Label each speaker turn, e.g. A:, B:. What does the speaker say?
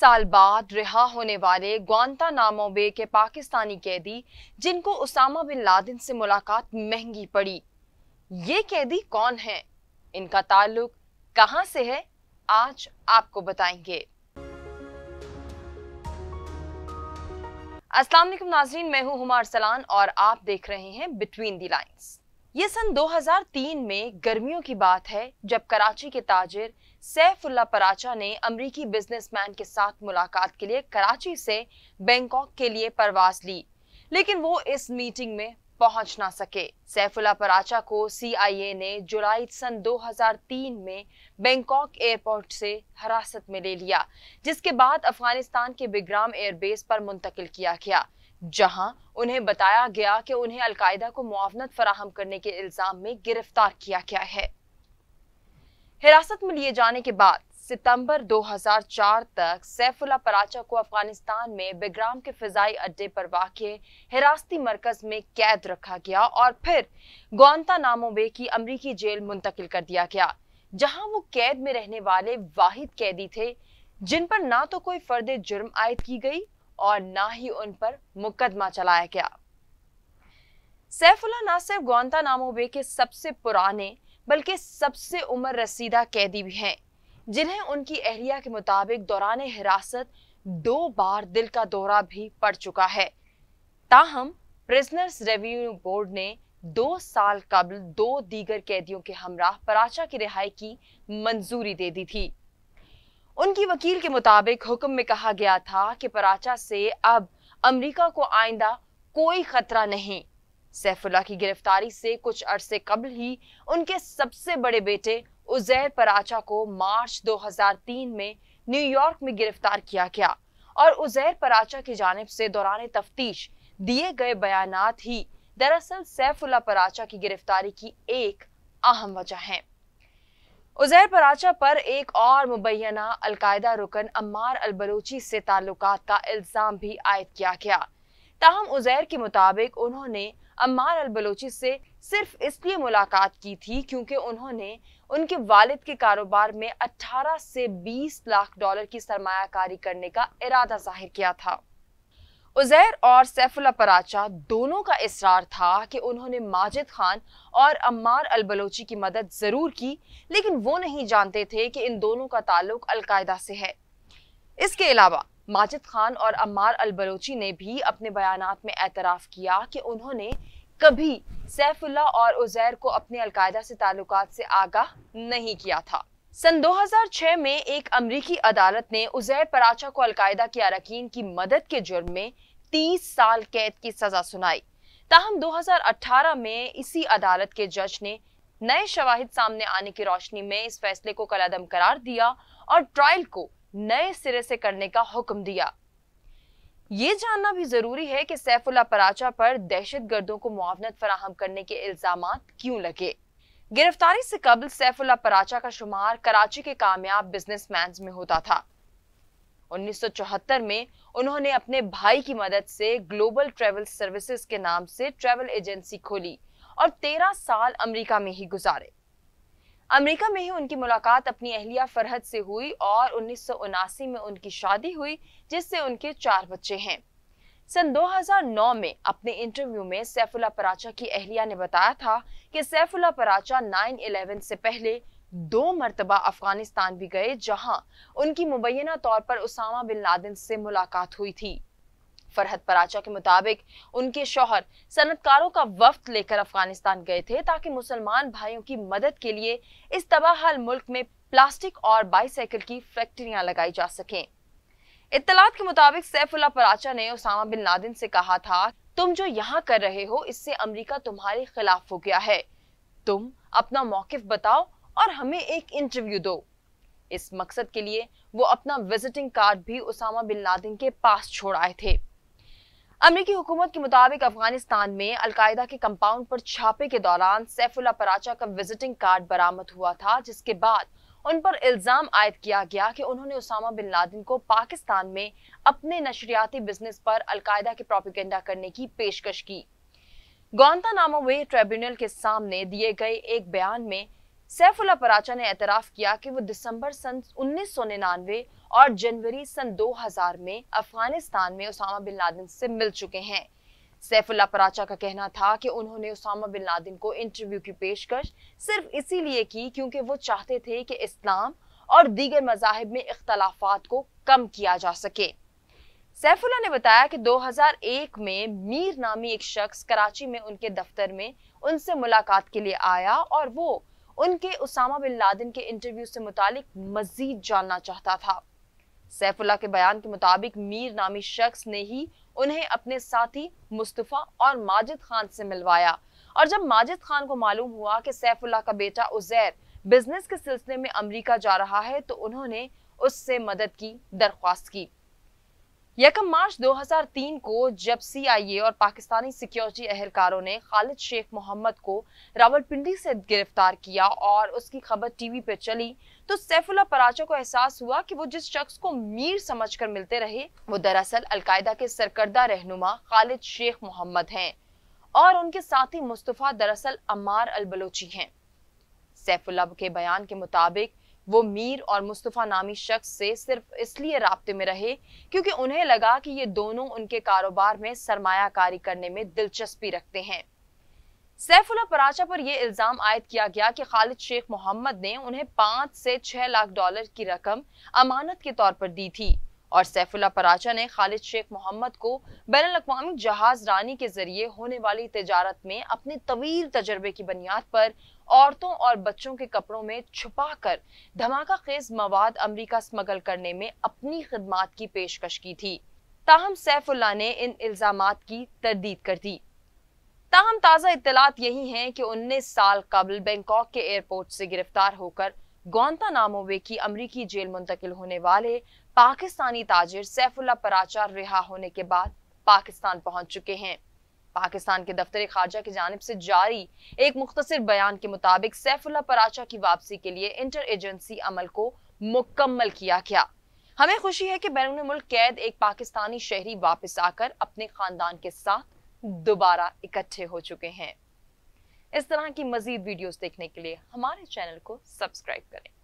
A: साल बाद रिहा होने वाले ग्वानता नामोबे के पाकिस्तानी कैदी जिनको उसामा बिन लादिन से मुलाकात महंगी पड़ी ये कैदी कौन है इनका ताल्लुक कहां से है आज आपको बताएंगे अस्सलाम वालेकुम नाजरीन मैं हूं हुमार सलान और आप देख रहे हैं बिटवीन दी लाइंस ये सन 2003 में गर्मियों की बात है जब कराची के ताजिर सैफुल्ला पराचा ने अमरीकी बिजनेसमैन के साथ मुलाकात के लिए कराची से बैंकॉक के लिए प्रवास ली लेकिन वो इस मीटिंग में पहुंच ना सके सैफुल्ला पराचा को सीआईए ने जुलाई सन 2003 में बैंकॉक एयरपोर्ट से हिरासत में ले लिया जिसके बाद अफगानिस्तान के बिग्राम एयरबेस पर मुंतकिल किया गया जहां उन्हें बताया गया कि उन्हें अलकायदा को मुआवनत फराहम करने के इल्जाम में गिरफ्तार किया गया है हिरासत में लिए जाने के बाद सितंबर 2004 तक सैफुल्ला पराचा को अफगानिस्तान में बेग्राम के फिजाई अड्डे पर वाक़ हिरासती मरकज में कैद रखा गया और फिर गौनता नामोबे की अमरीकी जेल मुंतकिल कर दिया गया जहां वो कैद में रहने वाले वाहिद कैदी थे जिन पर ना तो कोई फर्द जुर्म आयद की गई और ना ही उन पर मुकदमा चलाया गया सैफुल्ला ना सिर्फ ग्वांतानामो बे के सबसे पुराने बल्कि सबसे उम्र रसीदा कैदी भी हैं जिन्हें उनकी अहलिया के मुताबिक दौरान हिरासत दो बार दिल का दौरा भी पड़ चुका है ताहम प्रिजनर्स रेवेन्यू बोर्ड ने दो साल कबल दो दीगर कैदियों के हमराह पराचा की रिहाई की मंजूरी दे दी थी उनकी वकील के मुताबिक हुक्म में कहा गया था कि पराचा से अब अमेरिका को आइंदा कोई खतरा नहीं सैफुल्ला की गिरफ्तारी से कुछ अरसे कबल ही उनके सबसे बड़े बेटे उजैर पराचा को मार्च 2003 में न्यूयॉर्क में गिरफ्तार किया गया और उजैर पराचा की जानब से दौरान तफ्तीश दिए गए बयान ही दरअसल सैफुल्ला पराचा की गिरफ्तारी की एक अहम वजह है उजैर पराचा पर एक और मुबैना अलकायदा रुकन अम्मार अलबलोची से ताल्लुकात का इल्ज़ाम भी आयद किया गया ताहम उजैर के मुताबिक उन्होंने अम्मार अलबलोची से सिर्फ इसलिए मुलाकात की थी क्योंकि उन्होंने उनके वालिद के कारोबार में 18 से 20 लाख डॉलर की सरमाकारी करने का इरादा जाहिर किया था उजैर और सैफुल्ला पराचा दोनों का इसरार था कि उन्होंने माजिद खान और अम्मार अल बलोची की मदद ज़रूर की लेकिन वो नहीं जानते थे कि इन दोनों का ताल्लुक अलकायदा से है इसके अलावा माजिद खान और अम्मार अल बलोची ने भी अपने बयान में एतराफ़ किया कि उन्होंने कभी सैफुल्ला और उजैर को अपने अलकायदा से ताल्लुक से आगाह नहीं किया था सन 2006 में एक अमरीकी अदालत ने उजैर पराचा को अलकायदा के अरकान की मदद के जुर्म में 30 साल कैद की सजा सुनाई ताहम 2018 में इसी अदालत के जज ने नए शवाहिद सामने आने की रोशनी में इस फैसले को कलादम करार दिया और ट्रायल को नए सिरे से करने का हुक्म दिया ये जानना भी जरूरी है कि सैफुल्ला पराचा पर दहशत गर्दों को मुआवनत फराहम करने के इल्जाम क्यों लगे गिरफ्तारी से कबल सैफुल्ला पराचा का शुमार कराची के कामयाब बिजनेसमैन में होता था 1974 में उन्होंने अपने भाई की मदद से ग्लोबल ट्रेवल सर्विसेज के नाम से ट्रेवल एजेंसी खोली और 13 साल अमेरिका में ही गुजारे अमेरिका में ही उनकी मुलाकात अपनी अहलिया फरहत से हुई और उन्नीस में उनकी शादी हुई जिससे उनके चार बच्चे हैं सन 2009 में अपने इंटरव्यू में सैफुल्ला पराचा की अहलिया ने बताया था कि सैफुल्ला पराचा 9/11 से पहले दो मरतबा अफगानिस्तान भी गए जहां उनकी मुबैना तौर पर उसामा बिन लादेन से मुलाकात हुई थी फरहत पराचा के मुताबिक उनके शोहर सनतकारों का वफ्त लेकर अफगानिस्तान गए थे ताकि मुसलमान भाइयों की मदद के लिए इस तबाह मुल्क में प्लास्टिक और बाईसाइकिल की फैक्ट्रियां लगाई जा सकें इतलात के मुताबिक सैफुल्ला पराचा ने उसामा बिन लादिन से कहा था तुम जो यहाँ कर रहे हो इससे अमरीका तुम्हारे खिलाफ हो गया है तुम अपना मौकफ बताओ और हमें एक इंटरव्यू दो इस मकसद के लिए वो अपना विजिटिंग कार्ड भी उसामा बिन लादिन के पास छोड़ आए थे अमरीकी हुकूमत के मुताबिक अफगानिस्तान में अलकायदा के कंपाउंड पर छापे के दौरान सैफुल्ला पराचा का विजिटिंग कार्ड बरामद हुआ था जिसके बाद उन पर इल्ज़ाम आयद किया गया कि उन्होंने उसामा बिन लादिन को पाकिस्तान में अपने नशरियाती बिजनेस पर अलकायदा के प्रोपिगेंडा करने की पेशकश की नामा वे ट्रिब्यूनल के सामने दिए गए एक बयान में सैफुल्ला पराचा ने एतराफ़ किया कि वो दिसंबर सन उन्नीस सौ निन्यानवे और जनवरी सन 2000 में अफगानिस्तान में उसामा बिन लादिन से मिल चुके हैं सैफुल्ला पराचा का कहना था कि उन्होंने उसामा बिन लादिन को इंटरव्यू की पेशकश सिर्फ इसीलिए की क्योंकि वो चाहते थे कि इस्लाम और दीगर मजाहब में इख्तलाफात को कम किया जा सके सैफुल्ला ने बताया कि 2001 में मीर नामी एक शख्स कराची में उनके दफ्तर में उनसे मुलाकात के लिए आया और वो उनके उसामा बिन लादिन के इंटरव्यू से मुतालिक मजीद जानना चाहता था सैफुल्ला के बयान के मुताबिक मीर नामी शख्स ने ही उन्हें अपने साथी मुस्तफ़ा और माजिद खान से मिलवाया और जब माजिद खान को मालूम हुआ कि सैफुल्ला का बेटा उजैर बिजनेस के सिलसिले में अमेरिका जा रहा है तो उन्होंने उससे मदद की दरख्वास्त की यकम मार्च 2003 को जब सीआईए और पाकिस्तानी सिक्योरिटी अहलकारों ने खालिद शेख मोहम्मद को रावलपिंडी से गिरफ्तार किया और उसकी खबर टीवी पर चली तो सैफुल्ला पराचा को एहसास हुआ कि वो जिस शख्स को मीर समझकर मिलते रहे वो दरअसल अलकायदा के सरकर्दा रहनुमा खालिद शेख मोहम्मद हैं और उनके साथी मुस्तफ़ा दरअसल अमार अल बलोची हैं सैफुल्ला के बयान के मुताबिक वो मीर और मुस्तफ़ा नामी शख्स से सिर्फ इसलिए रबते में रहे क्योंकि उन्हें लगा कि ये दोनों उनके कारोबार में सरमाकारी करने में दिलचस्पी रखते हैं सैफुल्ला पराचा पर यह इल्ज़ाम आयद किया गया कि खालिद शेख मोहम्मद ने उन्हें पांच से छह लाख डॉलर की रकम अमानत के तौर पर दी थी और सैफुल्ला पराचा ने खालिद शेख मोहम्मद को बैन अवी जहाज रानी के जरिए होने वाली तजारत में अपने तवील तजर्बे की बुनियाद पर औरतों और बच्चों के कपड़ों में छुपा कर धमाका खेज मवाद अमरीका स्मगल करने में अपनी खदमात की पेशकश की थी ताहम सैफुल्ला ने इन इल्ज़ाम की तरदीद कर दी ताहम ताज़ा इतलात यही है कि उन्नीस साल कबल बैंकॉक के एयरपोर्ट से गिरफ्तार होकर गौंता नामोवे की अमरीकी जेल मुंतकिल होने वाले पाकिस्तानी ताजिर सैफुल्ला पराचार रिहा होने के बाद पाकिस्तान पहुंच चुके हैं पाकिस्तान के दफ्तर खारजा की जानब से जारी एक मुख्तर बयान के मुताबिक सैफुल्ला पराचा की वापसी के लिए इंटर एजेंसी अमल को मुकम्मल किया गया हमें खुशी है कि बैरून मुल्क कैद एक पाकिस्तानी शहरी वापस आकर अपने खानदान के साथ दोबारा इकट्ठे हो चुके हैं इस तरह की मजीद वीडियोस देखने के लिए हमारे चैनल को सब्सक्राइब करें